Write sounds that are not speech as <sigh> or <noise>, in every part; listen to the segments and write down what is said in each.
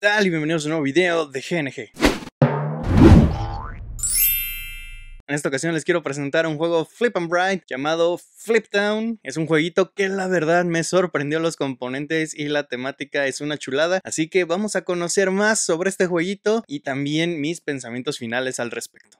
tal y bienvenidos a un nuevo video de GNG. En esta ocasión les quiero presentar un juego Flip and Bright llamado Flip Town. Es un jueguito que la verdad me sorprendió los componentes y la temática es una chulada, así que vamos a conocer más sobre este jueguito y también mis pensamientos finales al respecto.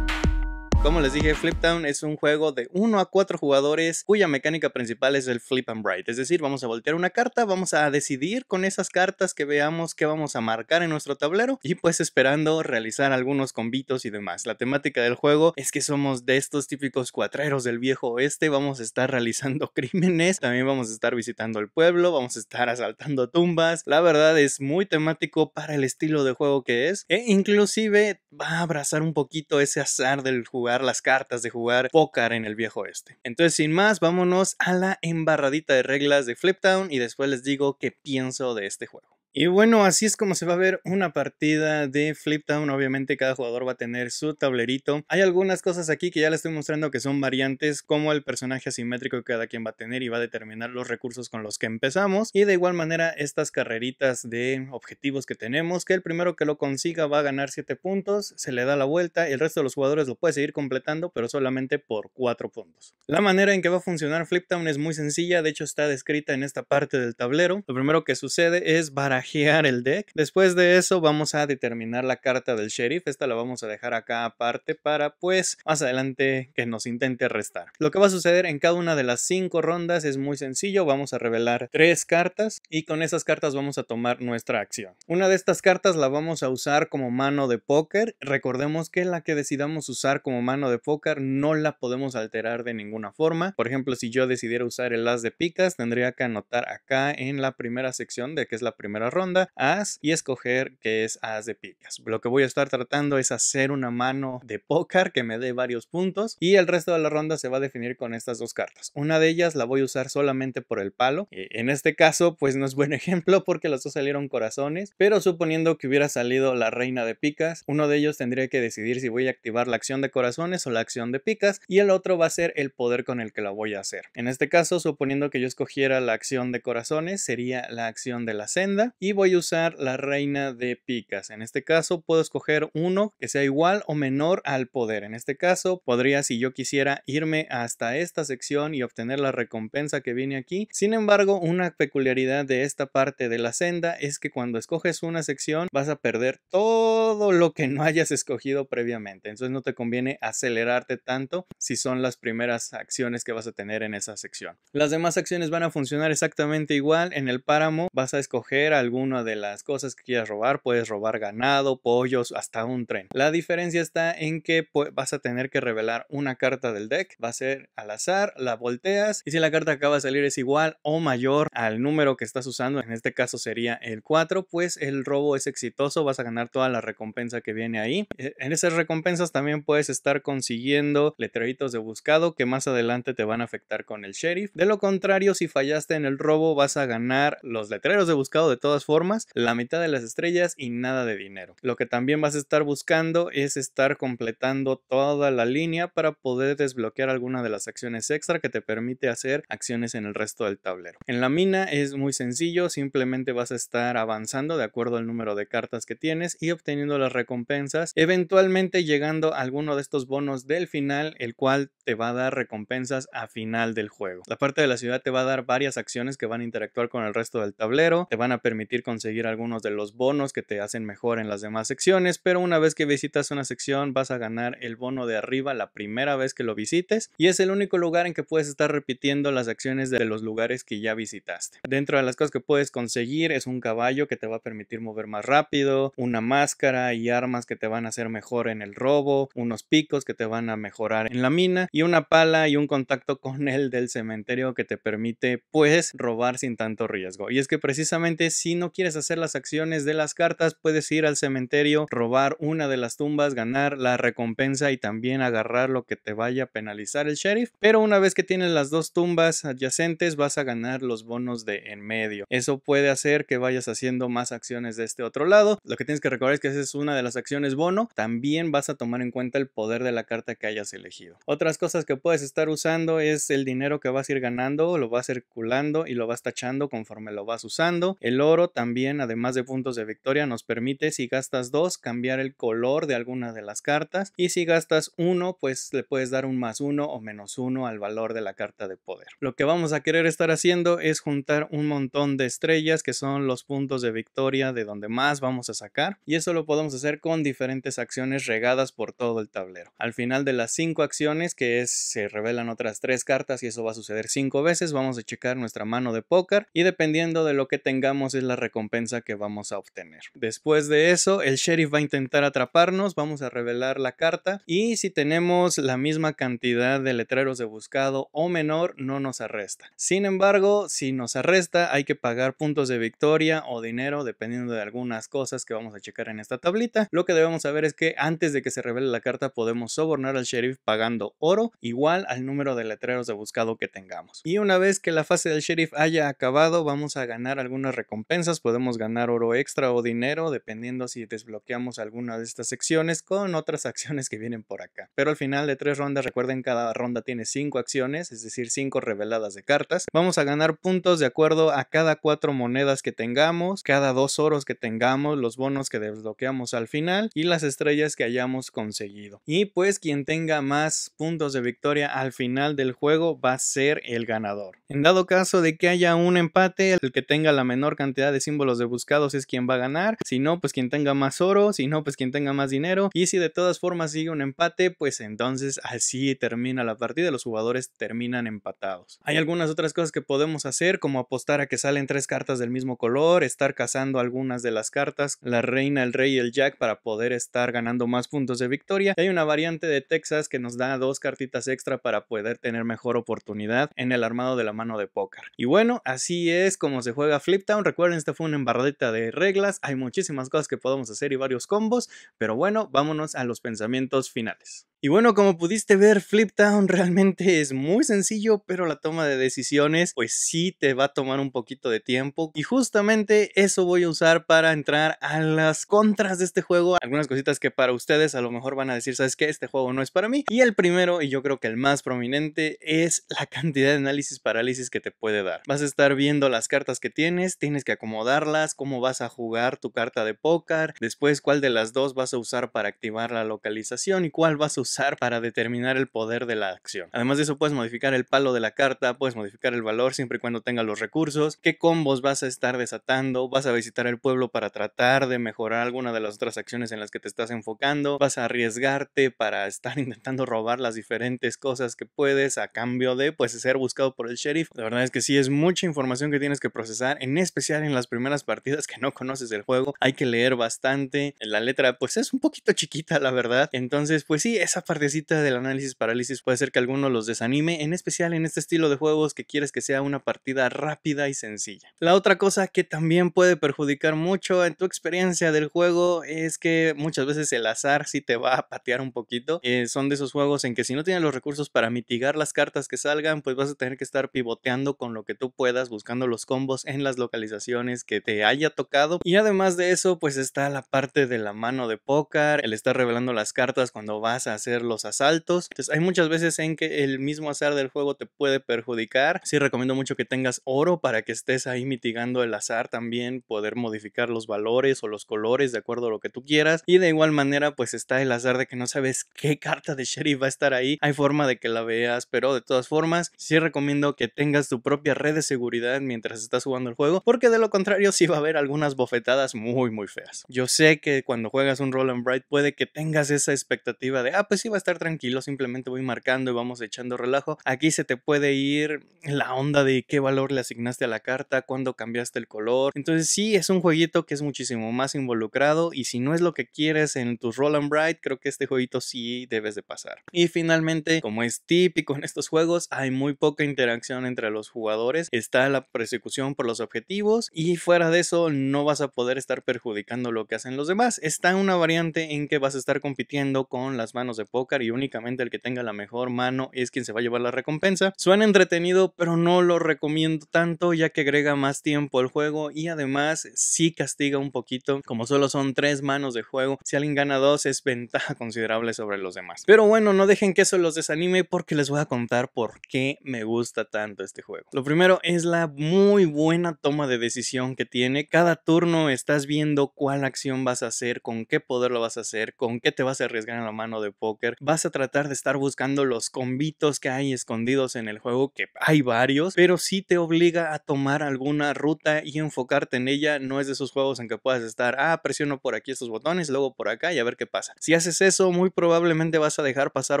Como les dije, Flip Town es un juego de 1 a 4 jugadores cuya mecánica principal es el flip and write, es decir, vamos a voltear una carta, vamos a decidir con esas cartas que veamos qué vamos a marcar en nuestro tablero y pues esperando realizar algunos convitos y demás. La temática del juego es que somos de estos típicos cuatreros del viejo oeste, vamos a estar realizando <laughs> crímenes, también vamos a estar visitando el pueblo, vamos a estar asaltando tumbas, la verdad es muy temático para el estilo de juego que es e inclusive va a abrazar un poquito ese azar del jugador las cartas, de jugar póker en el viejo oeste. Entonces, sin más, vámonos a la embarradita de reglas de Flip Town y después les digo qué pienso de este juego. Y bueno, así es como se va a ver una partida de Flip Town. Obviamente cada jugador va a tener su tablerito. Hay algunas cosas aquí que ya les estoy mostrando que son variantes, como el personaje asimétrico que cada quien va a tener y va a determinar los recursos con los que empezamos. Y de igual manera estas carreritas de objetivos que tenemos, que el primero que lo consiga va a ganar 7 puntos, se le da la vuelta, y el resto de los jugadores lo puede seguir completando, pero solamente por 4 puntos. La manera en que va a funcionar Flip Town es muy sencilla, de hecho está descrita en esta parte del tablero. Lo primero que sucede es barajar el deck. Después de eso vamos a determinar la carta del sheriff. Esta la vamos a dejar acá aparte para pues más adelante que nos intente restar. Lo que va a suceder en cada una de las cinco rondas es muy sencillo. Vamos a revelar tres cartas y con esas cartas vamos a tomar nuestra acción. Una de estas cartas la vamos a usar como mano de póker. Recordemos que la que decidamos usar como mano de póker no la podemos alterar de ninguna forma. Por ejemplo, si yo decidiera usar el as de picas, tendría que anotar acá en la primera sección de que es la primera ronda as y escoger que es as de picas. Lo que voy a estar tratando es hacer una mano de póker que me dé varios puntos y el resto de la ronda se va a definir con estas dos cartas. Una de ellas la voy a usar solamente por el palo. Eh, en este caso pues no es buen <laughs> ejemplo porque las dos salieron corazones, pero suponiendo que hubiera salido la reina de picas, uno de ellos tendría que decidir si voy a activar la acción de corazones o la acción de picas y el otro va a ser el poder con el que la voy a hacer. En este caso, suponiendo que yo escogiera la acción de corazones, sería la acción de la senda y voy a usar la reina de picas. En este caso puedo escoger uno que sea igual o menor al poder. En este caso podría, si yo quisiera, irme hasta esta sección y obtener la recompensa que viene aquí. Sin embargo, una peculiaridad de esta parte de la senda es que cuando escoges una sección vas a perder todo lo que no hayas escogido previamente. Entonces no te conviene acelerarte tanto si son las primeras acciones que vas a tener en esa sección. Las demás acciones van a funcionar exactamente igual. En el páramo vas a escoger de las cosas que quieras robar. Puedes robar ganado, pollos, hasta un tren. La diferencia está en que vas a tener que revelar una carta del deck. Va a ser al azar, la volteas y si la carta acaba de salir es igual o mayor al número que estás usando, en este caso sería el 4, pues el robo es exitoso, vas a ganar toda la recompensa que viene ahí. E-, en esas recompensas también puedes estar consiguiendo letreritos de buscado que más adelante te van a afectar con el sheriff. De lo contrario, si fallaste en el robo, vas a ganar los letreros de buscado de todas formas, la mitad de las estrellas y nada de dinero. Lo que también vas a estar buscando es estar completando toda la línea para poder desbloquear alguna de las acciones extra que te permite hacer acciones en el resto del tablero. En la mina es muy sencillo, simplemente vas a estar avanzando de acuerdo al número de cartas que tienes y obteniendo las recompensas, eventualmente llegando a alguno de estos bonos del final, el cual te va a dar recompensas a final del juego. La parte de la ciudad te va a dar varias acciones que van a interactuar con el resto del tablero, te van a permitir conseguir algunos de los bonos que te hacen mejor en las demás secciones, pero una vez que visitas una sección vas a ganar el bono de arriba la primera vez que lo visites y es el único lugar en que puedes estar repitiendo las acciones de los lugares que ya visitaste. Dentro de las cosas que puedes conseguir es un caballo que te va a permitir mover más rápido, una máscara y armas que te van a hacer mejor en el robo, unos picos que te van a mejorar en la mina y una pala y un contacto con el del cementerio que te permite pues robar sin tanto riesgo. Y es que precisamente sin no quieres hacer las acciones de las cartas, puedes ir al cementerio, robar una de las tumbas, ganar la recompensa y también agarrar lo que te vaya a penalizar el sheriff. Pero una vez que tienes las dos tumbas adyacentes, vas a ganar los bonos de en medio. Eso puede hacer que vayas haciendo más acciones de este otro lado. Lo que tienes que recordar es que esa es una de las acciones bono. También vas a tomar en cuenta el poder de la carta que hayas elegido. Otras cosas que puedes estar usando es el dinero que vas a ir ganando, lo vas circulando y lo vas tachando conforme lo vas usando. El oro también, además de puntos de victoria, nos permite si gastas dos cambiar el color de alguna de las cartas y si gastas uno pues le puedes dar un más uno o menos uno al valor de la carta de poder. Lo que vamos a querer estar haciendo es juntar un montón de estrellas que son los puntos de victoria de donde más vamos a sacar y eso lo podemos hacer con diferentes acciones regadas por todo el tablero. Al final de las cinco acciones que es se revelan otras tres cartas y eso va a suceder cinco veces vamos a checar nuestra mano de póker y dependiendo de lo que tengamos es la recompensa que vamos a obtener. Después de eso, el sheriff va a intentar atraparnos, vamos a revelar la carta y si tenemos la misma cantidad de letreros de buscado o menor, no nos arresta. Sin embargo, si nos arresta, hay que pagar puntos de victoria o dinero, dependiendo de algunas cosas que vamos a checar en esta tablita. Lo que debemos saber es que antes de que se revele la carta, podemos sobornar al sheriff pagando oro igual al número de letreros de buscado que tengamos. Y una vez que la fase del sheriff haya acabado, vamos a ganar algunas recompensa podemos ganar oro extra o dinero, dependiendo si desbloqueamos alguna de estas secciones con otras <laughs> acciones que vienen por acá. Pero al final de tres rondas, recuerden, cada ronda tiene cinco acciones, es decir, cinco reveladas de cartas. Vamos a ganar puntos de acuerdo a cada cuatro monedas que tengamos, cada dos oros que tengamos, los bonos que desbloqueamos al final y las estrellas que hayamos conseguido. Y pues quien tenga más puntos de victoria al final del juego va a ser el ganador. En dado caso de que haya un empate, el que tenga la menor cantidad de símbolos de buscados es quien va a ganar, si no, pues quien tenga más oro, si no, pues quien tenga más dinero, y si de todas formas sigue un empate, pues entonces así termina la partida, los jugadores terminan empatados. Hay algunas otras cosas que podemos hacer, como apostar a que salen tres cartas del mismo color, estar cazando algunas de las cartas, la reina, el rey y el jack para poder estar ganando más puntos de victoria. Hay una variante de Texas que nos da dos cartitas extra para poder tener mejor oportunidad en el armado de la mano de póker. Y bueno, así es como se juega flip town, Recuerden esta fue una embarradita de reglas, hay muchísimas cosas que podemos hacer y varios combos, pero bueno, vámonos a los pensamientos finales. Y bueno, como pudiste ver, Flip Town <laughs> realmente es muy sencillo, pero la toma de decisiones pues sí te va a tomar un poquito de tiempo. Y justamente eso voy a usar para entrar a las contras de este juego. Algunas cositas que para ustedes a lo mejor van a decir, ¿sabes qué? Este juego no es para mí. Y el primero, y yo creo que el más prominente, es la <laughs> cantidad de análisis parálisis que te puede dar. Vas a estar viendo las cartas que tienes, tienes que acomodarlas, cómo vas a jugar tu carta de póker, después cuál de las dos vas a usar para activar la localización y cuál vas a usar para determinar el poder de la acción. Además de eso, puedes modificar el palo de la carta, puedes modificar el valor siempre y cuando tenga los recursos, qué combos vas a estar desatando, vas a visitar el pueblo para tratar de mejorar alguna de las otras acciones en las que te estás enfocando, vas a arriesgarte para estar <laughs> intentando robar las diferentes cosas que puedes a cambio de pues ser buscado por el sheriff. La verdad es que sí es mucha información que tienes que procesar, en especial en las primeras partidas que no conoces el juego, hay que leer bastante, la letra pues es un poquito chiquita la verdad, entonces pues sí, esa partecita del análisis parálisis puede ser que alguno los desanime, en especial en este estilo de juegos que quieres que sea una partida rápida y sencilla. La otra cosa que también puede perjudicar mucho en tu experiencia del juego es que muchas veces el azar sí te va a patear un poquito. Eh, son de esos juegos en que si no tienes los recursos para mitigar las cartas que salgan, pues vas a tener que estar pivoteando con lo que tú puedas, buscando los combos en las localizaciones que te haya tocado. Y además de eso, pues está la parte de la mano de póker, el estar revelando las cartas cuando vas a hacer los asaltos. Entonces hay muchas veces en que el mismo azar del juego te puede perjudicar. Sí recomiendo mucho que tengas oro para que estés ahí mitigando el azar también, poder modificar los valores o los colores de acuerdo a lo que tú quieras. Y de igual manera pues está el azar de que no sabes qué carta de sheriff va a estar ahí. Hay forma de que la veas, pero de todas formas sí recomiendo que tengas tu propia red de seguridad mientras estás jugando el juego, porque de lo contrario sí va a haber algunas bofetadas muy muy feas. Yo sé que cuando juegas un Roll and Bright puede que tengas esa expectativa de, ah, pues si va a estar tranquilo, simplemente voy marcando y vamos echando relajo. Aquí se te puede ir la onda de qué valor le asignaste a la carta, cuándo cambiaste el color. Entonces sí, es un jueguito que es muchísimo más involucrado y si no es lo que quieres en tus Roll and Bright, creo que este jueguito sí debes de pasar. Y finalmente, como es típico en estos juegos, hay muy poca interacción entre los jugadores, está la persecución por los objetivos y fuera de eso no vas a poder estar perjudicando lo que hacen los demás. Está una variante en que vas a estar compitiendo con las manos de Poker póker y únicamente el que tenga la mejor mano es quien se va a llevar la recompensa. Suena entretenido, pero no lo recomiendo tanto ya que agrega más tiempo al juego y además sí castiga un poquito, como solo son tres manos de juego, si alguien gana dos es ventaja <laughs> considerable sobre los demás. Pero bueno, no dejen que eso los desanime porque les voy a contar por qué me gusta tanto este juego. Lo primero es la muy buena toma de decisión que tiene. Cada turno estás viendo cuál acción vas a hacer, con qué poder lo vas a hacer, con qué te vas a arriesgar en la mano de Poker vas a tratar de estar buscando los convitos que hay escondidos en el juego, que hay varios, pero si te obliga a tomar alguna ruta y enfocarte en ella. No es de esos juegos en que puedas estar, ah, presiono por aquí estos botones, luego por acá y a ver qué pasa. Si haces eso, muy probablemente vas a dejar pasar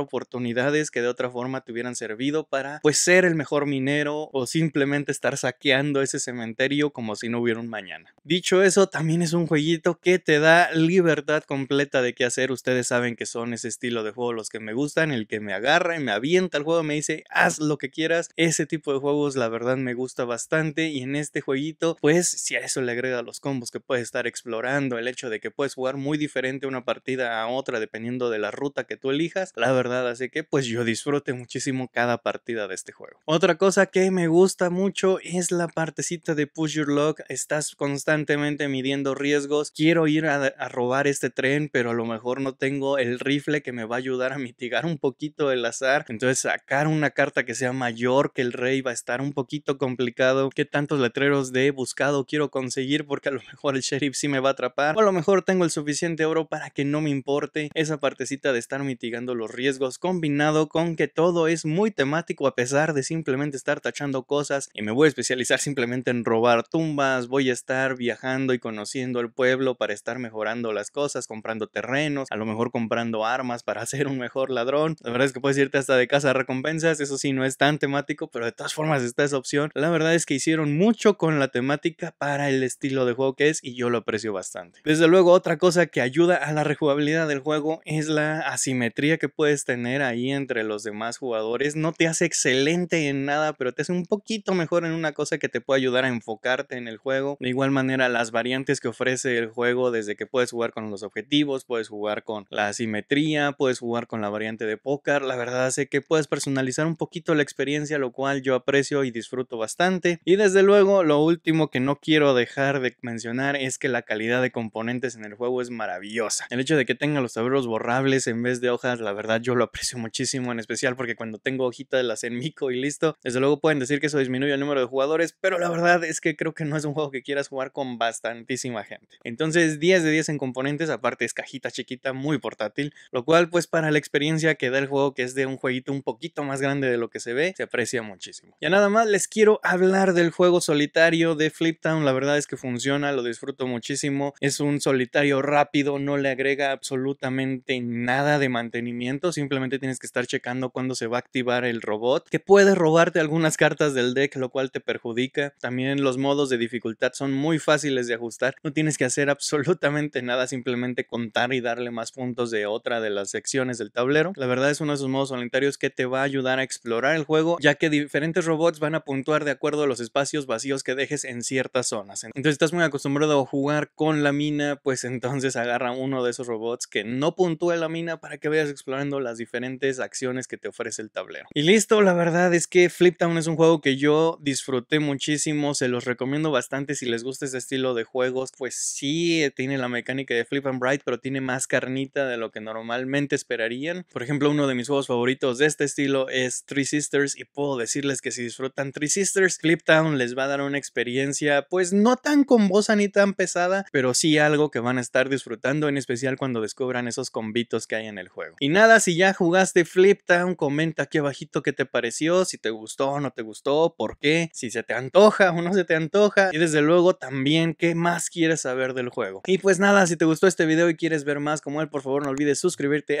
oportunidades que de otra forma te hubieran servido para, pues, ser el mejor minero o simplemente estar saqueando ese cementerio como si no hubiera un mañana. Dicho eso, también es un jueguito que te da libertad completa de qué hacer. Ustedes saben que son ese estilo de juegos los que me gustan, el que me agarra y me avienta el juego, me dice, haz lo que quieras. Ese tipo de juegos la verdad me gusta bastante y en este jueguito, pues si a eso le agrega los combos que puedes estar explorando, el hecho de que puedes jugar muy diferente una partida a otra dependiendo de la ruta que tú elijas, la verdad así que pues yo disfrute muchísimo cada partida de este juego. Otra cosa que me gusta mucho es la partecita de Push Your Luck, estás constantemente midiendo riesgos, quiero ir a, robar este tren, pero a lo mejor no tengo el rifle que me va va a ayudar a mitigar un poquito el azar. Entonces sacar una carta que sea mayor que el rey va a estar un poquito complicado. ¿Qué tantos letreros de buscado quiero conseguir? Porque a lo mejor el sheriff sí me va a atrapar. O a lo mejor tengo el suficiente oro para que no me importe esa partecita de estar mitigando los riesgos combinado con que todo es muy temático a pesar de simplemente estar tachando cosas y me voy a especializar simplemente en robar tumbas, voy a estar viajando y conociendo el pueblo para estar mejorando las cosas, comprando terrenos, a lo mejor comprando armas para ser un mejor ladrón. La verdad es que puedes irte hasta de casa a recompensas, eso sí, no es tan temático, pero de todas formas está esa opción. La verdad es que hicieron mucho con la temática para el estilo de juego que es y yo lo aprecio bastante. Desde luego, otra cosa que ayuda a la rejugabilidad del juego es la asimetría que puedes tener ahí entre los demás jugadores. No te hace excelente en nada, pero te hace un poquito mejor en una cosa que te puede ayudar a enfocarte en el juego. De igual manera, las variantes que ofrece el juego, desde que puedes jugar con los objetivos, puedes jugar con la asimetría, puedes jugar con la variante de póker, la verdad sé que puedes personalizar un poquito la experiencia, lo cual yo aprecio y disfruto bastante. Y desde luego, lo último que no quiero dejar de mencionar es que la calidad de componentes en el juego es maravillosa. El hecho de que tenga los tableros borrables en vez de hojas, la verdad yo lo aprecio muchísimo, en especial porque cuando tengo hojitas de las en mico y listo. Desde luego pueden decir que eso disminuye el número de jugadores, pero la verdad es que creo que no es un juego que quieras jugar con bastantísima gente. Entonces, 10 de 10 en componentes, aparte es cajita chiquita, muy portátil, lo cual pues pues, para la experiencia que da el juego, que es de un jueguito un poquito más grande de lo que se ve, se aprecia muchísimo. Ya nada más les quiero hablar del juego solitario de flip town, la verdad es que funciona, lo disfruto muchísimo, es un solitario rápido, no le agrega absolutamente nada de mantenimiento, simplemente tienes que estar checando cuando se va a activar el robot, que puede robarte algunas cartas del deck, lo cual te perjudica. También los modos de dificultad son muy fáciles de ajustar, no tienes que hacer <laughs> absolutamente nada, simplemente contar y darle más puntos de otra de las secciones del tablero. La verdad es uno de esos modos solitarios que te va a ayudar a explorar el juego, ya que diferentes robots van a puntuar de acuerdo a los espacios vacíos que dejes en ciertas zonas. Entonces estás muy acostumbrado a jugar con la mina, pues <laughs> entonces agarra uno de esos robots que no puntúe la mina para que vayas explorando las diferentes acciones que te ofrece el tablero. Y listo, la verdad es que Flip Town es un juego que yo disfruté muchísimo, se los recomiendo bastante si les gusta ese estilo de juegos, pues sí tiene la mecánica de Flip and Bright, pero tiene más carnita de lo que normalmente esperarían. Por ejemplo, uno de mis juegos favoritos de este estilo es Three Sisters y puedo decirles que si disfrutan Three Sisters, Flip Town les va a dar una experiencia pues no tan convosa ni tan pesada, pero sí algo que van a estar disfrutando, en especial cuando descubran esos combitos que hay en el juego. Y nada, si ya jugaste Flip Town, comenta aquí abajito qué te pareció, si te gustó o no te gustó, por qué, si se te antoja o no se te antoja y desde luego también qué más quieres saber del juego. Y pues nada, si te gustó este video y quieres ver más como él, por favor no olvides suscribirte